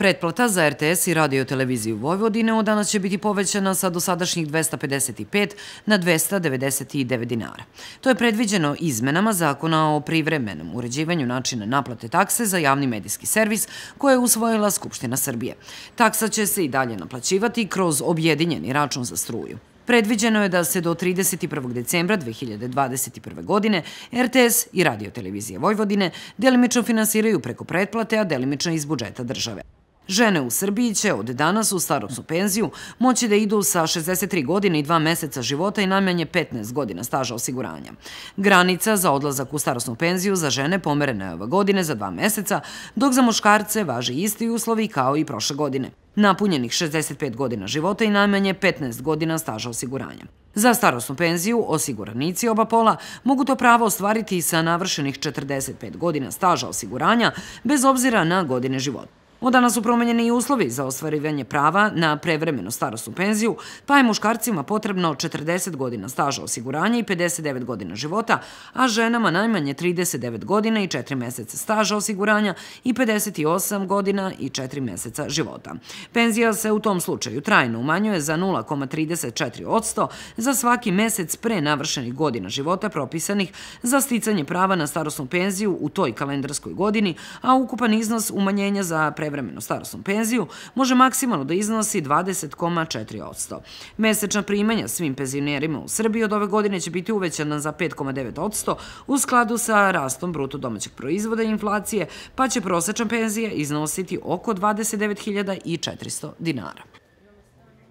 Pretplata za RTS i radio televiziju Vojvodine od danas će biti povećana sa dosadašnjih 255 na 299 dinara. To je predviđeno izmenama zakona o privremenom uređivanju načina naplate takse za javni medijski servis koje je usvojila Skupština Srbije. Taksa će se i dalje naplaćivati kroz objedinjeni račun za struju. Predviđeno je da se do 31. decembra 2021. godine RTS i Radio Televizija Vojvodine delimično finansiraju preko pretplate, a delimično iz budžeta države. Žene u Srbiji će od danas u starosnu penziju moći da idu sa 63 godine i 2 meseca života i najmanje 15 godina staža osiguranja. Granica za odlazak u starosnu penziju za žene pomerena je ove godine za 2 meseca, dok za muškarce važi isti uslovi kao i prošle godine napunjenih 65 godina života i najmanje 15 godina staža osiguranja. Za starostnu penziju osiguranici oba pola mogu to pravo ostvariti sa navršenih 45 godina staža osiguranja bez obzira na godine života. Od danas su promenjeni i uslovi za ostvarivanje prava na prevremenu starostnu penziju, pa je muškarcima potrebno 40 godina staža osiguranja i 59 godina života, a ženama najmanje 39 godina i 4 meseca staža osiguranja i 58 godina i 4 meseca života. Penzija se u tom slučaju trajno umanjuje za 0,34% za svaki mesec pre navršenih godina života propisanih za sticanje prava na starostnu penziju u toj kalendarskoj godini, a ukupan iznos umanjenja za prevremenu prevremenu starostnu penziju može maksimalno da iznosi 20,4%. Mesečna primanja svim penzionerima u Srbiji od ove godine će biti uvećana za 5,9% u skladu sa rastom bruto domaćeg proizvoda i inflacije, pa će prosečna penzija iznositi oko 29.400 dinara.